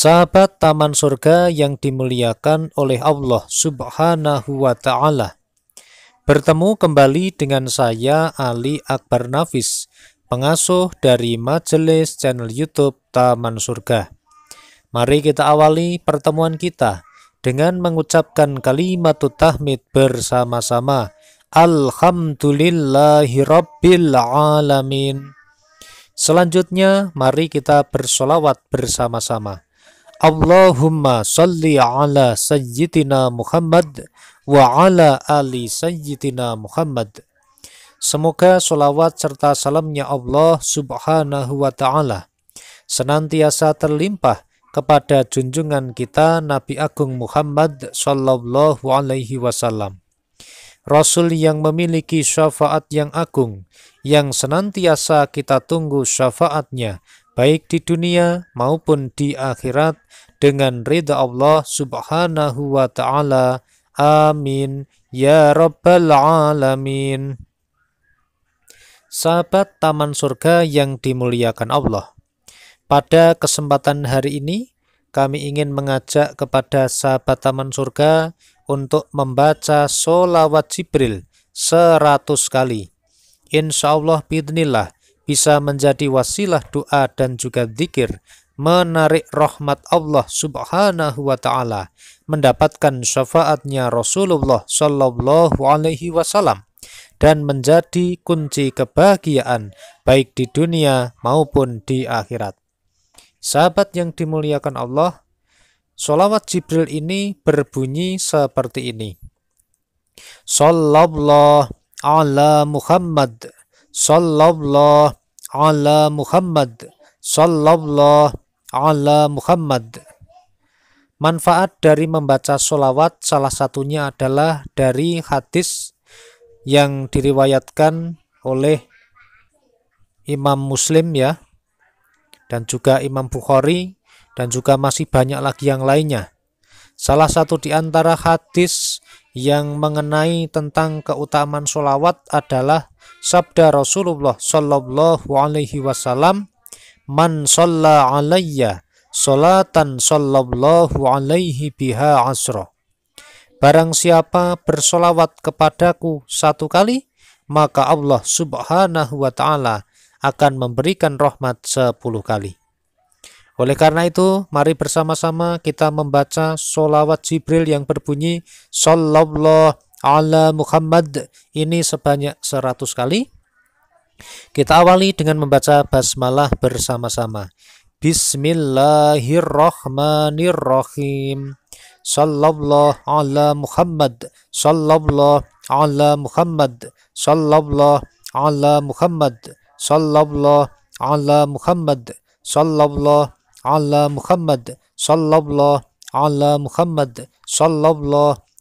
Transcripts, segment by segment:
Sahabat Taman Surga yang dimuliakan oleh Allah Subhanahu wa Ta'ala, bertemu kembali dengan saya, Ali Akbar Nafis, pengasuh dari majelis channel YouTube Taman Surga. Mari kita awali pertemuan kita dengan mengucapkan kalimat tahmid bersama-sama. Alhamdulillahirobbilalamin. Selanjutnya, mari kita bersolawat bersama-sama. Allahumma salli ala sayyidina Muhammad wa ala ali sayyidina Muhammad. Semoga sholawat serta salamnya Allah subhanahu wa ta'ala senantiasa terlimpah kepada junjungan kita Nabi Agung Muhammad Sallallahu Alaihi Wasallam. Rasul yang memiliki syafaat yang agung, yang senantiasa kita tunggu syafaatnya baik di dunia maupun di akhirat dengan ridha Allah subhanahu wa ta'ala. Amin. Ya Rabbal Alamin. Sahabat Taman Surga yang dimuliakan Allah. Pada kesempatan hari ini, kami ingin mengajak kepada sahabat Taman Surga untuk membaca solawat Jibril seratus kali. Insya Allah bidnillah, bisa menjadi wasilah doa dan juga zikir menarik rahmat Allah Subhanahu wa taala, mendapatkan syafaatnya Rasulullah sallallahu alaihi wasallam dan menjadi kunci kebahagiaan baik di dunia maupun di akhirat. Sahabat yang dimuliakan Allah, solawat Jibril ini berbunyi seperti ini. Sallallahu ala Muhammad Sallallahu ala Muhammad sallallahu ala Muhammad Manfaat dari membaca solawat salah satunya adalah dari hadis yang diriwayatkan oleh Imam Muslim ya dan juga Imam Bukhari dan juga masih banyak lagi yang lainnya. Salah satu di antara hadis yang mengenai tentang keutamaan solawat adalah sabda Rasulullah sallallahu alaihi wasallam man shalla alayya salatan sallallahu alaihi biha asra Barang siapa bersolawat kepadaku satu kali maka Allah subhanahu wa ta'ala akan memberikan rahmat sepuluh kali oleh karena itu, mari bersama-sama kita membaca solawat Jibril yang berbunyi Sallallahu ala Muhammad ini sebanyak 100 kali. Kita awali dengan membaca basmalah bersama-sama. Bismillahirrahmanirrahim. Sallallahu ala Muhammad. Sallallahu ala Muhammad. Sallallahu ala Muhammad. Sallallahu ala Muhammad. Sallallahu ala Muhammad. Sallallahu ala Muhammad. Sallallahu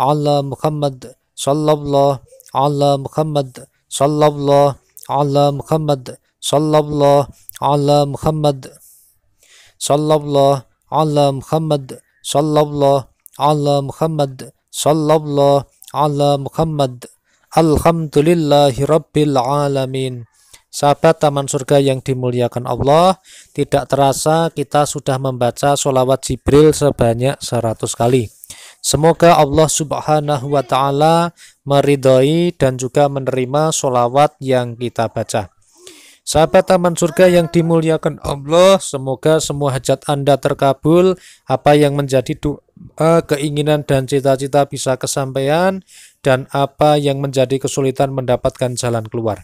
على محمد صلى الله على محمد صلى الله على محمد صلى الله على محمد صلى الله على محمد صلى الله على محمد صلى الله على Alhamdulillahi Rabbil Alamin Sahabat Taman Surga yang dimuliakan Allah Tidak terasa kita sudah membaca solawat Jibril sebanyak 100 kali Semoga Allah Subhanahu wa Ta'ala meridhoi dan juga menerima sholawat yang kita baca. Sahabat Taman Surga yang dimuliakan Allah, semoga semua hajat Anda terkabul, apa yang menjadi doa, keinginan dan cita-cita bisa kesampaian, dan apa yang menjadi kesulitan mendapatkan jalan keluar.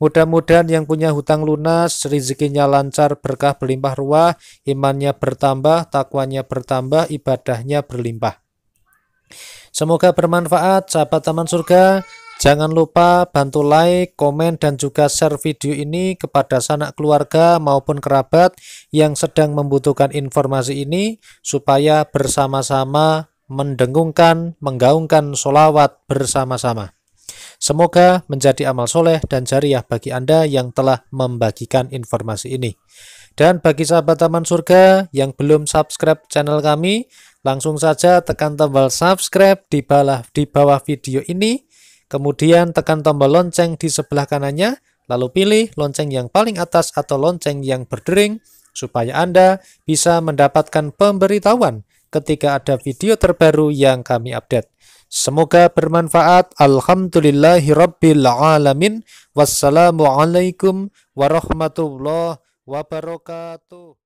Mudah-mudahan yang punya hutang lunas, rezekinya lancar, berkah berlimpah ruah, imannya bertambah, takwanya bertambah, ibadahnya berlimpah. Semoga bermanfaat sahabat Taman Surga. Jangan lupa bantu like, komen, dan juga share video ini kepada sanak keluarga maupun kerabat yang sedang membutuhkan informasi ini supaya bersama-sama mendengungkan, menggaungkan solawat bersama-sama. Semoga menjadi amal soleh dan jariah bagi Anda yang telah membagikan informasi ini. Dan bagi sahabat Taman Surga yang belum subscribe channel kami, Langsung saja tekan tombol subscribe di bawah, di bawah video ini, kemudian tekan tombol lonceng di sebelah kanannya, lalu pilih lonceng yang paling atas atau lonceng yang berdering, supaya Anda bisa mendapatkan pemberitahuan ketika ada video terbaru yang kami update. Semoga bermanfaat. Alhamdulillahirrabbilalamin. Wassalamualaikum warahmatullahi wabarakatuh.